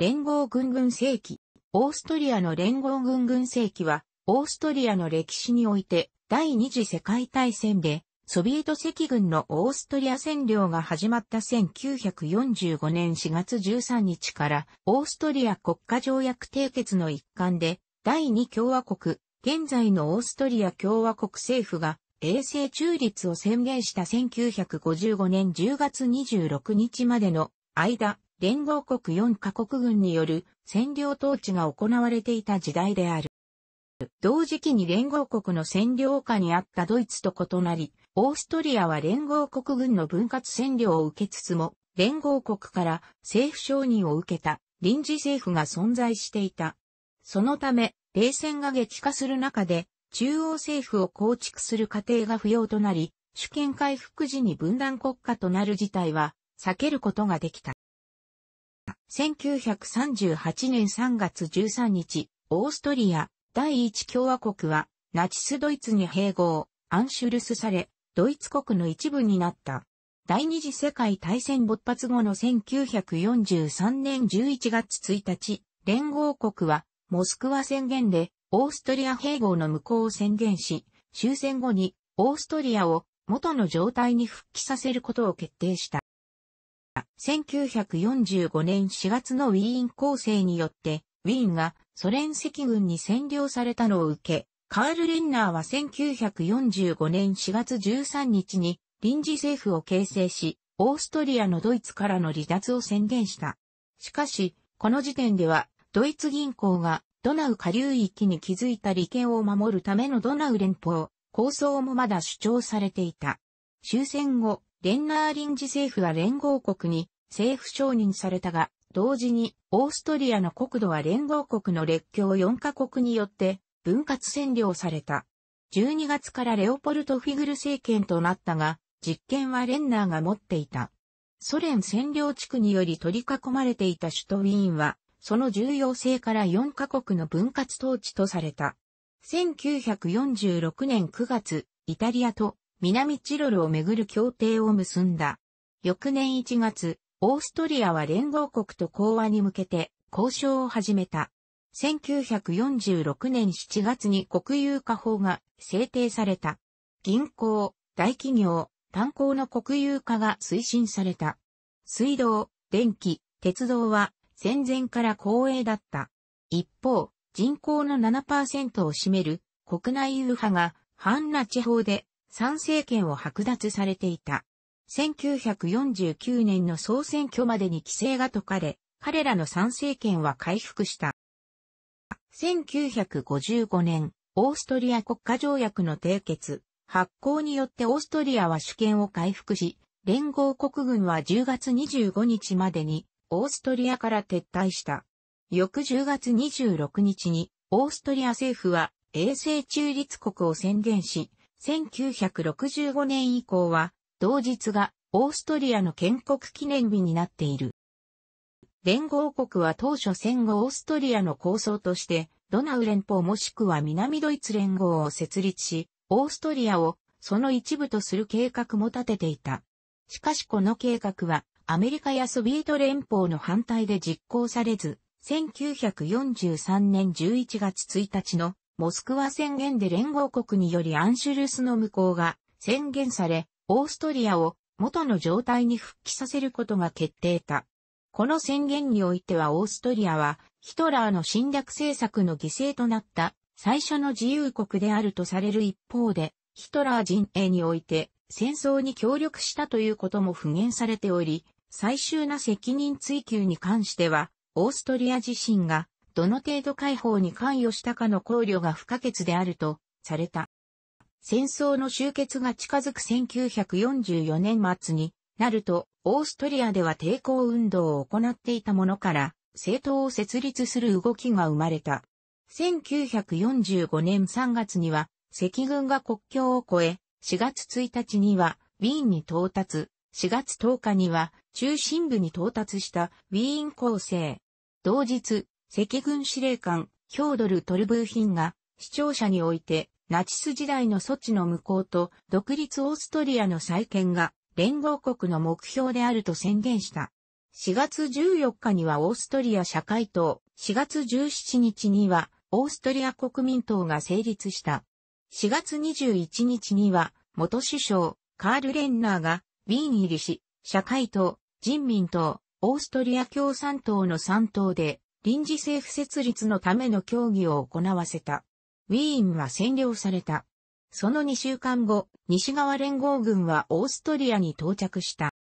連合軍軍世紀。オーストリアの連合軍軍世紀は、オーストリアの歴史において、第二次世界大戦で、ソビエト赤軍のオーストリア占領が始まった1945年4月13日から、オーストリア国家条約締結の一環で、第二共和国、現在のオーストリア共和国政府が、永世中立を宣言した1955年10月26日までの間、連合国4カ国軍による占領統治が行われていた時代である。同時期に連合国の占領下にあったドイツと異なり、オーストリアは連合国軍の分割占領を受けつつも、連合国から政府承認を受けた臨時政府が存在していた。そのため、冷戦が激化する中で、中央政府を構築する過程が不要となり、主権回復時に分断国家となる事態は避けることができた。1938年3月13日、オーストリア、第一共和国は、ナチスドイツに併合、アンシュルスされ、ドイツ国の一部になった。第二次世界大戦勃発後の1943年11月1日、連合国は、モスクワ宣言で、オーストリア併合の無効を宣言し、終戦後に、オーストリアを元の状態に復帰させることを決定した。1945年4月のウィーン構成によって、ウィーンがソ連赤軍に占領されたのを受け、カール・レンナーは1945年4月13日に臨時政府を形成し、オーストリアのドイツからの離脱を宣言した。しかし、この時点では、ドイツ銀行がドナウ下流域に築いた利権を守るためのドナウ連邦、構想もまだ主張されていた。終戦後、レンナーリンジ政府は連合国に政府承認されたが、同時にオーストリアの国土は連合国の列強4カ国によって分割占領された。12月からレオポルト・フィグル政権となったが、実権はレンナーが持っていた。ソ連占領地区により取り囲まれていた首都ウィーンは、その重要性から4カ国の分割統治とされた。1946年9月、イタリアと南チロルをめぐる協定を結んだ。翌年1月、オーストリアは連合国と講和に向けて交渉を始めた。1946年7月に国有化法が制定された。銀行、大企業、炭鉱の国有化が推進された。水道、電気、鉄道は戦前から公営だった。一方、人口の7%を占める国内有派がンナチ法で参政権を剥奪されていた。1949年の総選挙までに規制が解かれ、彼らの参政権は回復した。1955年、オーストリア国家条約の締結、発行によってオーストリアは主権を回復し、連合国軍は10月25日までにオーストリアから撤退した。翌10月26日にオーストリア政府は衛星中立国を宣言し、1965年以降は、同日がオーストリアの建国記念日になっている。連合国は当初戦後オーストリアの構想として、ドナウ連邦もしくは南ドイツ連合を設立し、オーストリアをその一部とする計画も立てていた。しかしこの計画はアメリカやソビエト連邦の反対で実行されず、1943年11月1日のモスクワ宣言で連合国によりアンシュルスの無効が宣言され、オーストリアを元の状態に復帰させることが決定た。この宣言においてはオーストリアはヒトラーの侵略政策の犠牲となった最初の自由国であるとされる一方で、ヒトラー陣営において戦争に協力したということも普遍されており、最終な責任追及に関しては、オーストリア自身がどの程度解放に関与したかの考慮が不可欠であるとされた。戦争の終結が近づく1944年末になると、オーストリアでは抵抗運動を行っていたものから、政党を設立する動きが生まれた。1945年3月には、赤軍が国境を越え、4月1日には、ウィーンに到達、4月10日には、中心部に到達したウィーン構成。同日、赤軍司令官、ヒョードル・トルブーヒンが、視聴者において、ナチス時代の措置の無効と、独立オーストリアの再建が、連合国の目標であると宣言した。4月14日にはオーストリア社会党、4月17日には、オーストリア国民党が成立した。4月21日には、元首相、カール・レンナーが、ウィーン入りし、社会党、人民党、オーストリア共産党の3党で、臨時政府設立のための協議を行わせた。ウィーンは占領された。その2週間後、西側連合軍はオーストリアに到着した。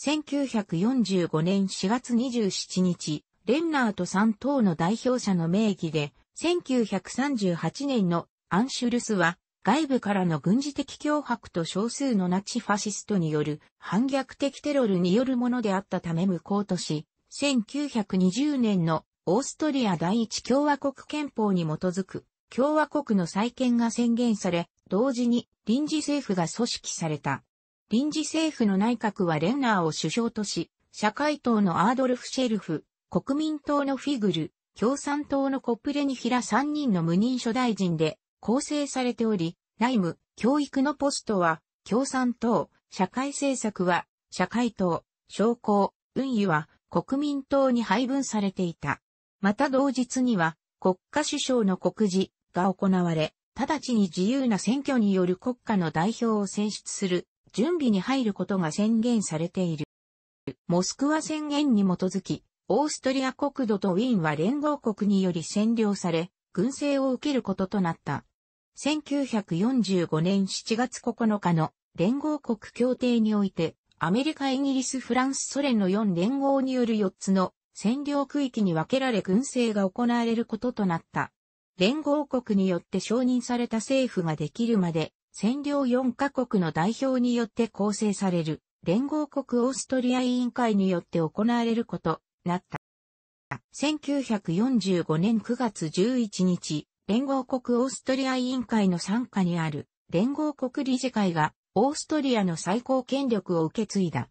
1945年4月27日、レンナート3等の代表者の名義で、1938年のアンシュルスは、外部からの軍事的脅迫と少数のナチファシストによる反逆的テロルによるものであったため無効とし、1920年のオーストリア第一共和国憲法に基づく共和国の再建が宣言され、同時に臨時政府が組織された。臨時政府の内閣はレンナーを首相とし、社会党のアードルフ・シェルフ、国民党のフィグル、共産党のコプレニヒラ3人の無任所大臣で構成されており、内務、教育のポストは共産党、社会政策は社会党、商工、運輸は国民党に配分されていた。また同日には国家首相の告示が行われ、直ちに自由な選挙による国家の代表を選出する準備に入ることが宣言されている。モスクワ宣言に基づき、オーストリア国土とウィーンは連合国により占領され、軍政を受けることとなった。1945年7月9日の連合国協定において、アメリカ、イギリス、フランス、ソ連の4連合による4つの占領区域に分けられ軍政が行われることとなった。連合国によって承認された政府ができるまで、占領4カ国の代表によって構成される、連合国オーストリア委員会によって行われること、なった。1945年9月11日、連合国オーストリア委員会の参加にある、連合国理事会が、オーストリアの最高権力を受け継いだ。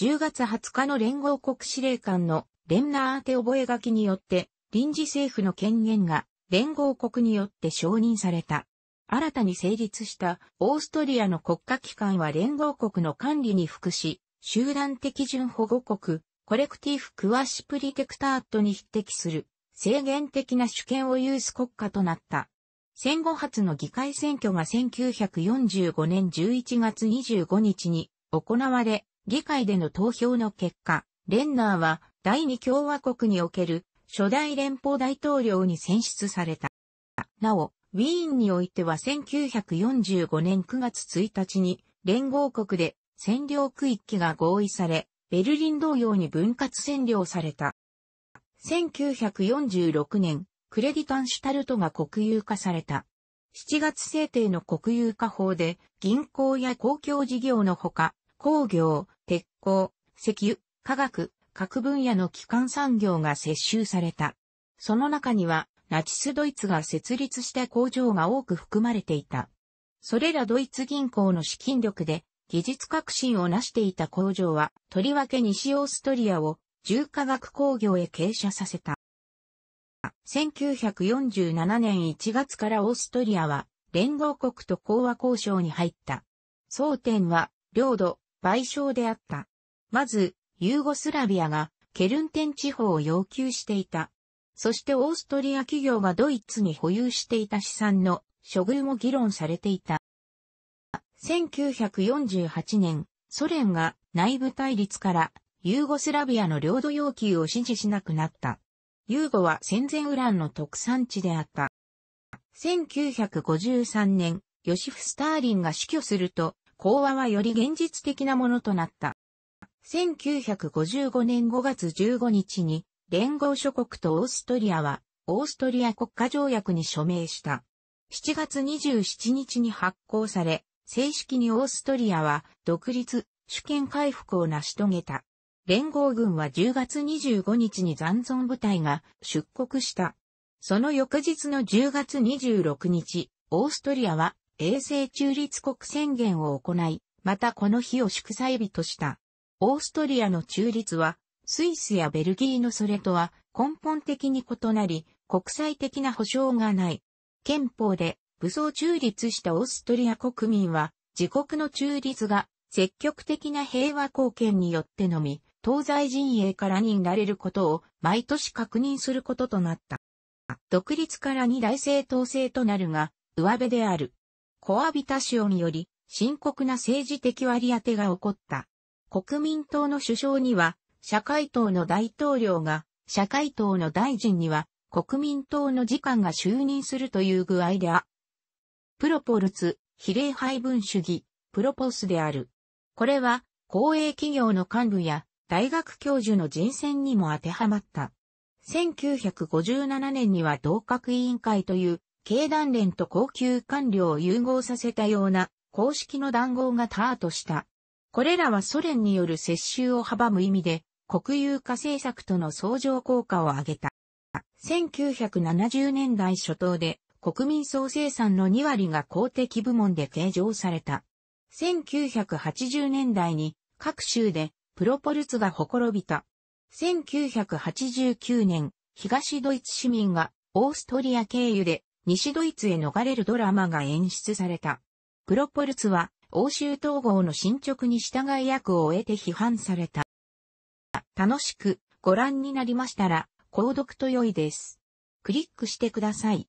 10月20日の連合国司令官のレンナーテ覚書によって、臨時政府の権限が連合国によって承認された。新たに成立したオーストリアの国家機関は連合国の管理に服し、集団的準保護国、コレクティフ・クワシプリテクタートに匹敵する制限的な主権を有す国家となった。戦後初の議会選挙が1945年11月25日に行われ、議会での投票の結果、レンナーは第二共和国における初代連邦大統領に選出された。なお、ウィーンにおいては1945年9月1日に連合国で占領区域が合意され、ベルリン同様に分割占領された。1946年、クレディタンシュタルトが国有化された。7月制定の国有化法で、銀行や公共事業のほか、工業、鉄鋼、石油、化学、各分野の基幹産業が接収された。その中には、ナチスドイツが設立した工場が多く含まれていた。それらドイツ銀行の資金力で、技術革新を成していた工場は、とりわけ西オーストリアを重化学工業へ傾斜させた。1947年1月からオーストリアは連合国と講和交渉に入った。争点は、領土、賠償であった。まず、ユーゴスラビアがケルンテン地方を要求していた。そしてオーストリア企業がドイツに保有していた資産の処遇も議論されていた。1948年、ソ連が内部対立からユーゴスラビアの領土要求を支持しなくなった。ユーゴは戦前ウランの特産地であった。1953年、ヨシフ・スターリンが死去すると、講話はより現実的なものとなった。1955年5月15日に、連合諸国とオーストリアは、オーストリア国家条約に署名した。7月27日に発行され、正式にオーストリアは、独立、主権回復を成し遂げた。連合軍は10月25日に残存部隊が出国した。その翌日の10月26日、オーストリアは永世中立国宣言を行い、またこの日を祝祭日とした。オーストリアの中立は、スイスやベルギーのそれとは根本的に異なり、国際的な保障がない。憲法で武装中立したオーストリア国民は、自国の中立が積極的な平和貢献によってのみ、東西陣営からになれることを毎年確認することとなった。独立から二大政党制となるが、上辺である。コアビタ潮により、深刻な政治的割り当てが起こった。国民党の首相には、社会党の大統領が、社会党の大臣には、国民党の次官が就任するという具合であ。プロポルツ、比例配分主義、プロポスである。これは、公営企業の幹部や大学教授の人選にも当てはまった。1957年には同格委員会という経団連と高級官僚を融合させたような公式の談合がタートした。これらはソ連による接収を阻む意味で国有化政策との相乗効果を上げた。1970年代初頭で国民総生産の2割が公的部門で計上された。1980年代に各州でプロポルツがろびた。1989年、東ドイツ市民がオーストリア経由で西ドイツへ逃れるドラマが演出された。プロポルツは欧州統合の進捗に従い役を終えて批判された。楽しくご覧になりましたら、購読と良いです。クリックしてください。